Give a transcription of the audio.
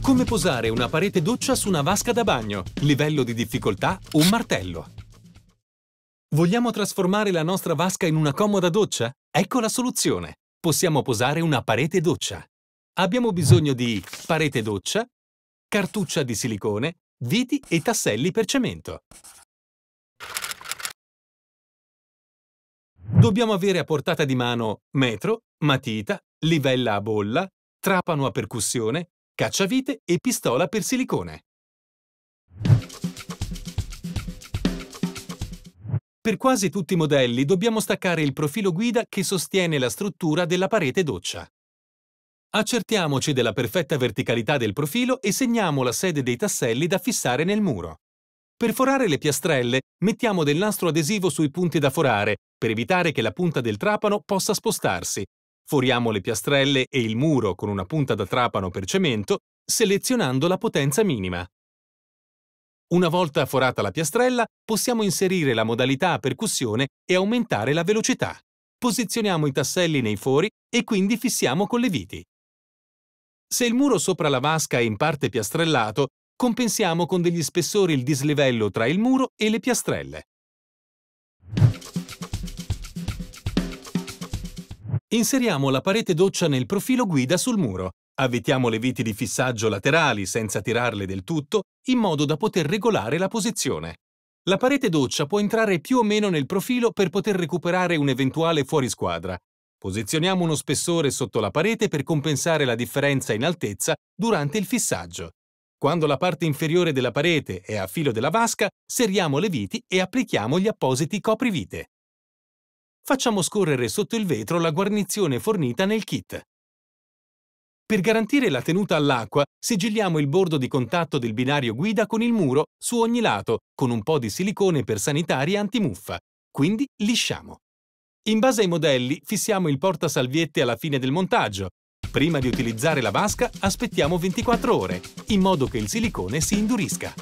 Come posare una parete doccia su una vasca da bagno? Livello di difficoltà un martello. Vogliamo trasformare la nostra vasca in una comoda doccia? Ecco la soluzione. Possiamo posare una parete doccia. Abbiamo bisogno di parete doccia, cartuccia di silicone, viti e tasselli per cemento. dobbiamo avere a portata di mano metro, matita, livella a bolla, trapano a percussione, cacciavite e pistola per silicone. Per quasi tutti i modelli dobbiamo staccare il profilo guida che sostiene la struttura della parete doccia. Accertiamoci della perfetta verticalità del profilo e segniamo la sede dei tasselli da fissare nel muro. Per forare le piastrelle mettiamo del nastro adesivo sui punti da forare per evitare che la punta del trapano possa spostarsi. Foriamo le piastrelle e il muro con una punta da trapano per cemento selezionando la potenza minima. Una volta forata la piastrella possiamo inserire la modalità a percussione e aumentare la velocità. Posizioniamo i tasselli nei fori e quindi fissiamo con le viti. Se il muro sopra la vasca è in parte piastrellato, compensiamo con degli spessori il dislivello tra il muro e le piastrelle. Inseriamo la parete doccia nel profilo guida sul muro. Avvitiamo le viti di fissaggio laterali senza tirarle del tutto, in modo da poter regolare la posizione. La parete doccia può entrare più o meno nel profilo per poter recuperare un eventuale fuorisquadra. Posizioniamo uno spessore sotto la parete per compensare la differenza in altezza durante il fissaggio. Quando la parte inferiore della parete è a filo della vasca, serriamo le viti e applichiamo gli appositi coprivite. Facciamo scorrere sotto il vetro la guarnizione fornita nel kit. Per garantire la tenuta all'acqua, sigilliamo il bordo di contatto del binario guida con il muro su ogni lato con un po' di silicone per sanitari e antimuffa, quindi lisciamo. In base ai modelli, fissiamo il portasalviette alla fine del montaggio Prima di utilizzare la vasca aspettiamo 24 ore, in modo che il silicone si indurisca.